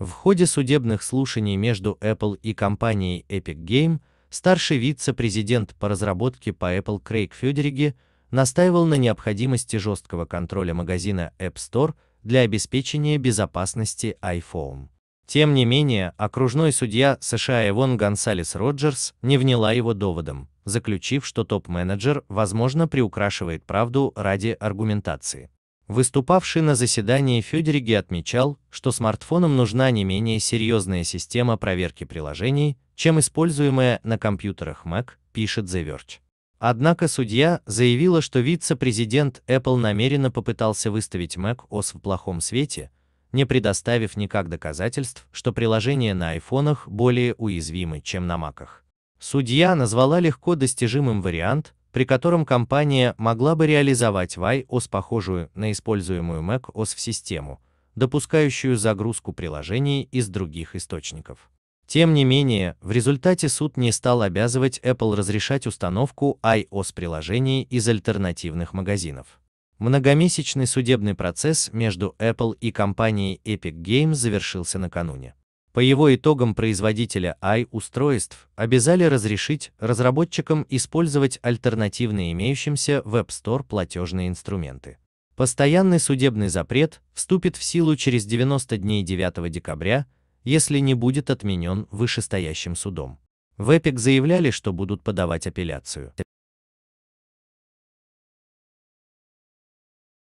В ходе судебных слушаний между Apple и компанией Epic Game старший вице-президент по разработке по Apple Крейг Федериги настаивал на необходимости жесткого контроля магазина App Store для обеспечения безопасности iPhone. Тем не менее, окружной судья США Эвон Гонсалес Роджерс не вняла его доводом, заключив, что топ-менеджер, возможно, приукрашивает правду ради аргументации. Выступавший на заседании Федериги отмечал, что смартфонам нужна не менее серьезная система проверки приложений, чем используемая на компьютерах Mac, пишет The Verge. Однако судья заявила, что вице-президент Apple намеренно попытался выставить Mac OS в плохом свете, не предоставив никак доказательств, что приложения на айфонах более уязвимы, чем на маках. Судья назвала легко достижимым вариант, при котором компания могла бы реализовать WiOS похожую на используемую macOS в систему, допускающую загрузку приложений из других источников. Тем не менее, в результате суд не стал обязывать Apple разрешать установку iOS-приложений из альтернативных магазинов. Многомесячный судебный процесс между Apple и компанией Epic Games завершился накануне. По его итогам производителя i-устройств обязали разрешить разработчикам использовать альтернативные имеющимся в App Store платежные инструменты. Постоянный судебный запрет вступит в силу через 90 дней 9 декабря, если не будет отменен вышестоящим судом. В Epic заявляли, что будут подавать апелляцию.